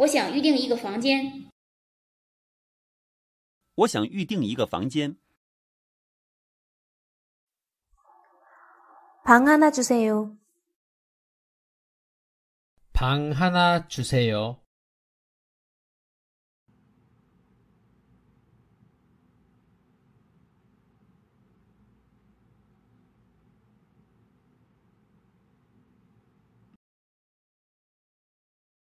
我想预定一个房间。我想预定一个房间。방하나주세 요。 방하나주세 요。